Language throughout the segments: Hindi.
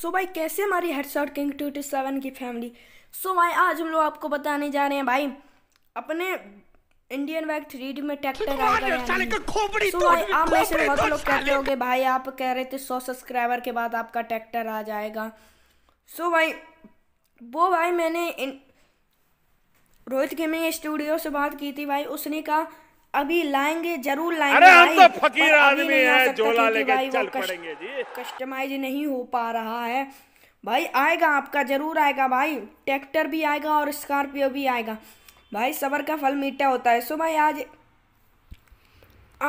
सो भाई कैसे हमारी हेडशॉट किंग ट्वेंटी सेवन की फैमिली सो भाई आज हम लोग आपको बताने जा रहे हैं भाई अपने इंडियन बैग थ्री डी में ट्रैक्टर सो भाई आप में बहुत लोग कहते हो भाई आप कह रहे थे सौ सब्सक्राइबर के बाद आपका ट्रैक्टर आ जाएगा सो भाई वो भाई मैंने रोहित गेमिंग स्टूडियो से बात की थी भाई उसने कहा अभी लाएंगे जरूर लाएंगे अरे हम तो फकीर आदमी हैं झोला लेके चल पड़ेंगे जी कस्टमाइज नहीं हो पा रहा है भाई आएगा आपका जरूर आएगा भाई ट्रैक्टर भी आएगा और स्कॉर्पियो भी आएगा भाई सबर का फल मीठा होता है सो भाई आज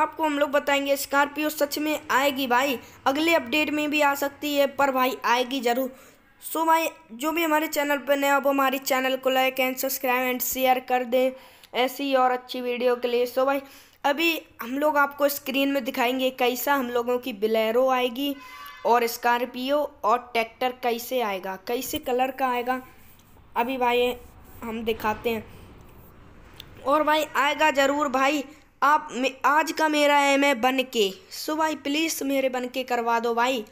आपको हम लोग बताएंगे स्कॉर्पियो सच में आएगी भाई अगले अपडेट में भी आ सकती है पर भाई आएगी जरूर सो so जो भी हमारे चैनल पर नए वो हमारे चैनल को like and subscribe and share कर दें ऐसी और अच्छी वीडियो के लिए सो so भाई अभी हम लोग आपको स्क्रीन में दिखाएंगे कैसा हम लोगों की बिलेरो आएगी और स्कॉर्पियो और ट्रैक्टर कैसे आएगा कैसे कलर का आएगा अभी भाई हम दिखाते हैं और भाई आएगा ज़रूर भाई आप आज का मेरा एम है बन के सो भाई प्लीज़ मेरे बन के करवा दो भाई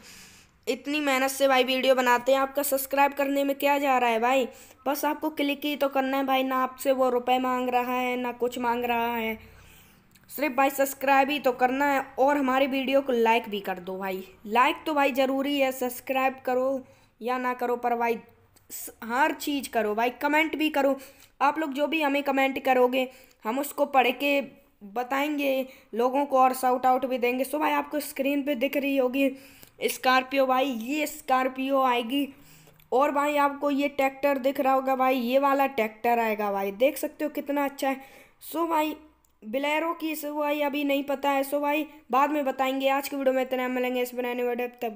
इतनी मेहनत से भाई वीडियो बनाते हैं आपका सब्सक्राइब करने में क्या जा रहा है भाई बस आपको क्लिक ही तो करना है भाई ना आपसे वो रुपए मांग रहा है ना कुछ मांग रहा है सिर्फ भाई सब्सक्राइब ही तो करना है और हमारी वीडियो को लाइक भी कर दो भाई लाइक तो भाई ज़रूरी है सब्सक्राइब करो या ना करो पर भाई हर चीज़ करो भाई कमेंट भी करो आप लोग जो भी हमें कमेंट करोगे हम उसको पढ़ के बताएंगे लोगों को और शाउट आउट भी देंगे सो भाई आपको स्क्रीन पे दिख रही होगी स्कॉर्पियो भाई ये स्कॉर्पियो आएगी और भाई आपको ये ट्रैक्टर दिख रहा होगा भाई ये वाला ट्रैक्टर आएगा भाई देख सकते हो कितना अच्छा है सो भाई बिलेरो की सो भाई अभी नहीं पता है सो भाई बाद में बताएंगे आज की वीडियो में इतना मिलेंगे इस बनाने वाले तब